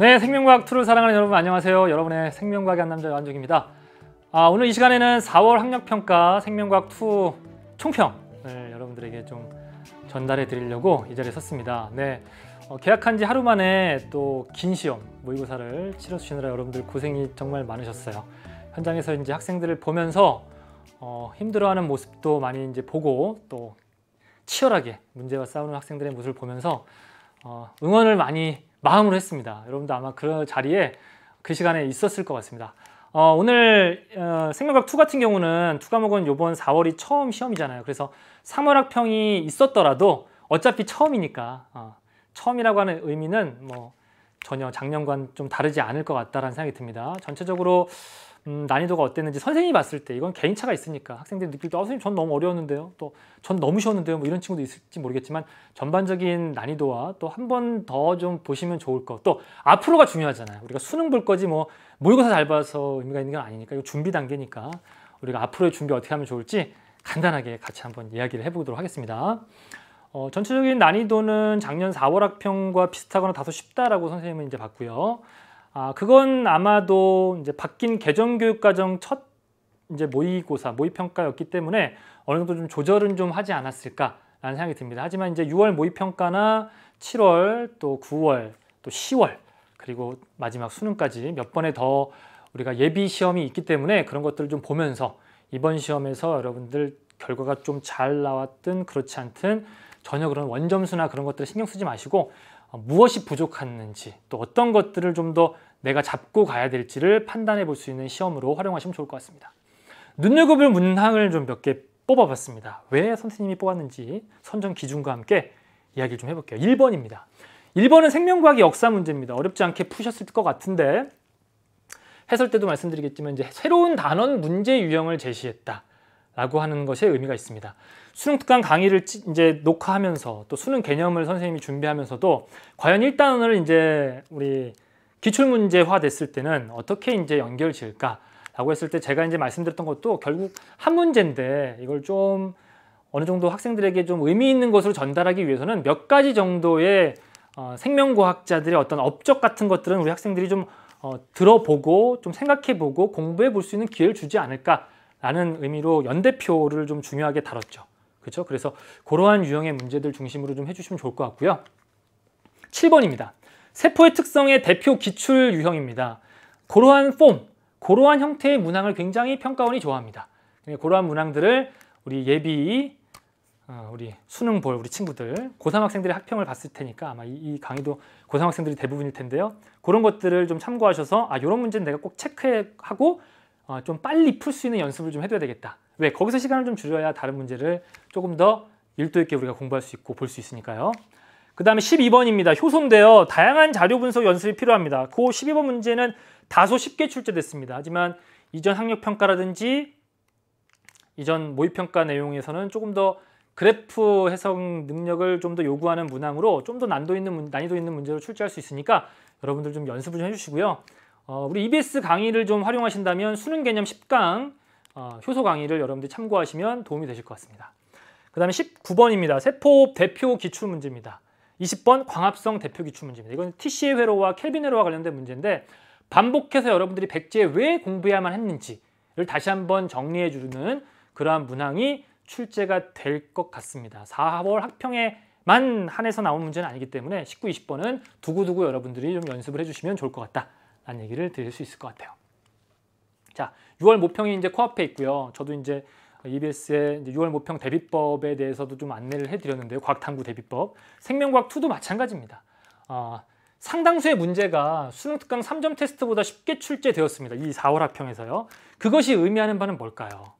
네, 생명과학 투를 사랑하는 여러분 안녕하세요. 여러분의 생명과학의 한 남자 연중입니다. 아, 오늘 이 시간에는 4월 학력평가 생명과학 투 총평을 여러분들에게 좀 전달해 드리려고 이 자리에 섰습니다. 네, 어, 계약한 지 하루 만에 또 긴 시험 모의고사를 치러주시느라 여러분들 고생이 정말 많으셨어요. 현장에서 이제 학생들을 보면서 어, 힘들어하는 모습도 많이 이제 보고 또 치열하게 문제와 싸우는 학생들의 모습을 보면서 어, 응원을 많이 마음으로 했습니다. 여러분도 아마 그 자리에 그 시간에 있었을 것 같습니다. 어, 오늘 어, 생명과학 2 같은 경우는 2과목은 이번 4월이 처음 시험이잖아요. 그래서 3월 학평이 있었더라도 어차피 처음이니까 어, 처음이라고 하는 의미는 뭐 전혀 작년과는 좀 다르지 않을 것 같다라는 생각이 듭니다. 전체적으로 음, 난이도가 어땠는지 선생님이 봤을 때 이건 개인차가 있으니까 학생들이 느낄 때 아, 선생님 전 너무 어려웠는데요. 또 전 너무 쉬웠는데요. 뭐 이런 친구도 있을지 모르겠지만 전반적인 난이도와 또 한 번 더 좀 보시면 좋을 것. 또 앞으로가 중요하잖아요. 우리가 수능 볼 거지 뭐 모의고사 잘 봐서 의미가 있는 건 아니니까 이거 준비 단계니까 우리가 앞으로의 준비 어떻게 하면 좋을지 간단하게 같이 한번 이야기를 해보도록 하겠습니다. 어, 전체적인 난이도는 작년 4월 학평과 비슷하거나 다소 쉽다라고 선생님은 이제 봤고요. 아, 그건 아마도 이제 바뀐 개정교육과정 첫 이제 모의고사, 모의평가였기 때문에 어느 정도 좀 조절은 좀 하지 않았을까라는 생각이 듭니다. 하지만 이제 6월 모의평가나 7월, 또 9월, 또 10월, 그리고 마지막 수능까지 몇번에더 우리가 예비 시험이 있기 때문에 그런 것들을 좀 보면서 이번 시험에서 여러분들 결과가 좀 잘 나왔든 그렇지 않든 전혀 그런 원점수나 그런 것들을 신경 쓰지 마시고 어, 무엇이 부족했는지 또 어떤 것들을 좀 더 내가 잡고 가야 될지를 판단해 볼 수 있는 시험으로 활용하시면 좋을 것 같습니다. 눈여겨볼 문항을 좀 몇 개 뽑아봤습니다. 왜 선생님이 뽑았는지 선정 기준과 함께 이야기를 좀 해볼게요. 1번입니다. 1번은 생명과학의 역사 문제입니다. 어렵지 않게 푸셨을 것 같은데 해설 때도 말씀드리겠지만 이제 새로운 단원 문제 유형을 제시했다. 라고 하는 것에 의미가 있습니다. 수능 특강 강의를 이제 녹화하면서 또 수능 개념을 선생님이 준비하면서도 과연 1단원을 이제 우리 기출문제화 됐을 때는 어떻게 이제 연결 지을까 라고 했을 때 제가 이제 말씀드렸던 것도 결국 한 문제인데 이걸 좀 어느 정도 학생들에게 좀 의미 있는 것으로 전달하기 위해서는 몇 가지 정도의 어, 생명과학자들의 어떤 업적 같은 것들은 우리 학생들이 좀 어, 들어보고 좀 생각해보고 공부해 볼 수 있는 기회를 주지 않을까 라는 의미로 연대표를 좀 중요하게 다뤘죠. 그렇죠? 그래서 그러한 유형의 문제들 중심으로 좀 해주시면 좋을 것 같고요. 7번입니다. 세포의 특성의 대표 기출 유형입니다. 그러한 폼, 그러한 형태의 문항을 굉장히 평가원이 좋아합니다. 그러한 예, 문항들을 우리 예비, 어, 우리 수능 볼 우리 친구들, 고3 학생들의 학평을 봤을 테니까 아마 이, 강의도 고3 학생들이 대부분일 텐데요. 그런 것들을 좀 참고하셔서 아, 이런 문제는 내가 꼭 체크하고 어, 좀 빨리 풀 수 있는 연습을 좀 해둬야 되겠다. 왜? 거기서 시간을 좀 줄여야 다른 문제를 조금 더 일도 있게 우리가 공부할 수 있고 볼 수 있으니까요. 그 다음에 12번입니다. 효소인데요. 다양한 자료 분석 연습이 필요합니다. 그 12번 문제는 다소 쉽게 출제됐습니다. 하지만 이전 학력평가라든지 이전 모의평가 내용에서는 조금 더 그래프 해석 능력을 좀 더 요구하는 문항으로 좀 더 난도 있는 난이도 있는 문제로 출제할 수 있으니까 여러분들 좀 연습을 좀 해주시고요. 어, 우리 EBS 강의를 좀 활용하신다면 수능 개념 10강 어, 효소 강의를 여러분들이 참고하시면 도움이 되실 것 같습니다. 그 다음에 19번입니다. 세포 대표 기출 문제입니다. 20번 광합성 대표 기출 문제입니다. 이건 TC의 회로와 켈빈 회로와 관련된 문제인데 반복해서 여러분들이 백제에 왜 공부해야만 했는지를 다시 한번 정리해 주는 그러한 문항이 출제가 될 것 같습니다. 4월 학평에만 한해서 나온 문제는 아니기 때문에 19, 20번은 두고두고 여러분들이 좀 연습을 해주시면 좋을 것 같다. 라는 얘기를 드릴 수 있을 것 같아요. 자, 6월 모평이 이제 코앞에 있고요. 저도 이제 EBS의 이제 6월 모평 대비법에 대해서도 좀 안내를 해드렸는데요. 과학탐구 대비법. 생명과학2도 마찬가지입니다. 어, 상당수의 문제가 수능특강 3점 테스트보다 쉽게 출제되었습니다. 이 4월 합평에서요. 그것이 의미하는 바는 뭘까요?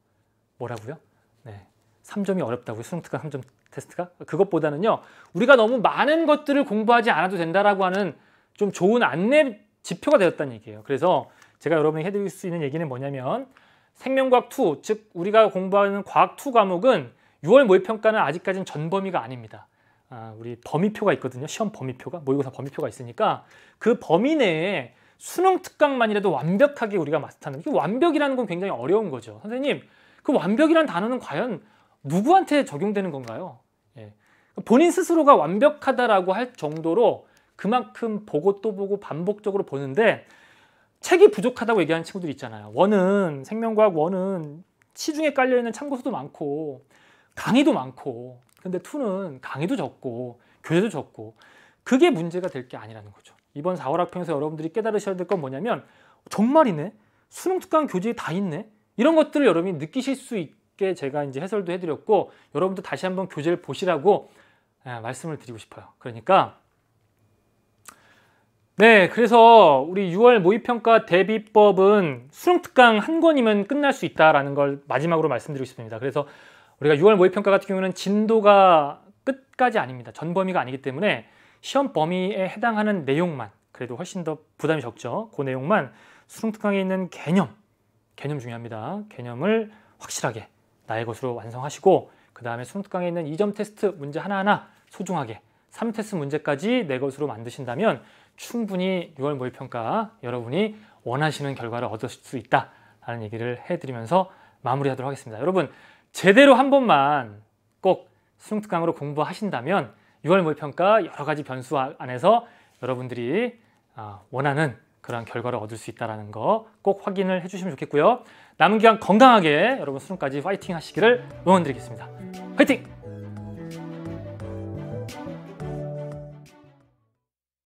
뭐라고요? 네, 3점이 어렵다고요. 수능특강 3점 테스트가? 그것보다는요. 우리가 너무 많은 것들을 공부하지 않아도 된다라고 하는 좀 좋은 안내 지표가 되었다는 얘기예요. 그래서 제가 여러분이 해드릴 수 있는 얘기는 뭐냐면 생명과학 2, 즉 우리가 공부하는 과학 2 과목은 6월 모의평가는 아직까지는 전 범위가 아닙니다. 아, 우리 범위표가 있거든요. 시험 범위표가, 모의고사 범위표가 있으니까 그 범위 내에 수능 특강만이라도 완벽하게 우리가 마스터하는 이 완벽이라는 건 굉장히 어려운 거죠. 선생님, 그 완벽이라는 단어는 과연 누구한테 적용되는 건가요? 예. 본인 스스로가 완벽하다라고 할 정도로 그만큼 보고 또 보고 반복적으로 보는데 책이 부족하다고 얘기하는 친구들이 있잖아요. 원은 생명과학 원은 시중에 깔려있는 참고서도 많고 강의도 많고 근데 투는 강의도 적고 교재도 적고 그게 문제가 될 게 아니라는 거죠. 이번 4월 학평에서 여러분들이 깨달으셔야 될 건 뭐냐면 정말이네 수능 특강 교재에 다 있네 이런 것들을 여러분이 느끼실 수 있게 제가 이제 해설도 해드렸고 여러분도 다시 한번 교재를 보시라고 예, 말씀을 드리고 싶어요. 그러니까 네, 그래서 우리 6월 모의평가 대비법은 수능특강 한 권이면 끝날 수 있다라는 걸 마지막으로 말씀드리고 싶습니다. 그래서 우리가 6월 모의평가 같은 경우는 진도가 끝까지 아닙니다. 전 범위가 아니기 때문에 시험 범위에 해당하는 내용만 그래도 훨씬 더 부담이 적죠. 그 내용만 수능특강에 있는 개념, 개념 중요합니다. 개념을 확실하게 나의 것으로 완성하시고 그 다음에 수능특강에 있는 이점 테스트 문제 하나하나 소중하게 3테스트 문제까지 내 것으로 만드신다면 충분히 6월 모의평가 여러분이 원하시는 결과를 얻을 수 있다라는 얘기를 해드리면서 마무리하도록 하겠습니다. 여러분 제대로 한 번만 꼭 수능 특강으로 공부하신다면 6월 모의평가 여러 가지 변수 아- 안에서 여러분들이 아, 원하는 그러한 결과를 얻을 수 있다는 거 꼭 확인을 해주시면 좋겠고요. 남은 기간 건강하게 여러분 수능까지 화이팅 하시기를 응원드리겠습니다. 화이팅!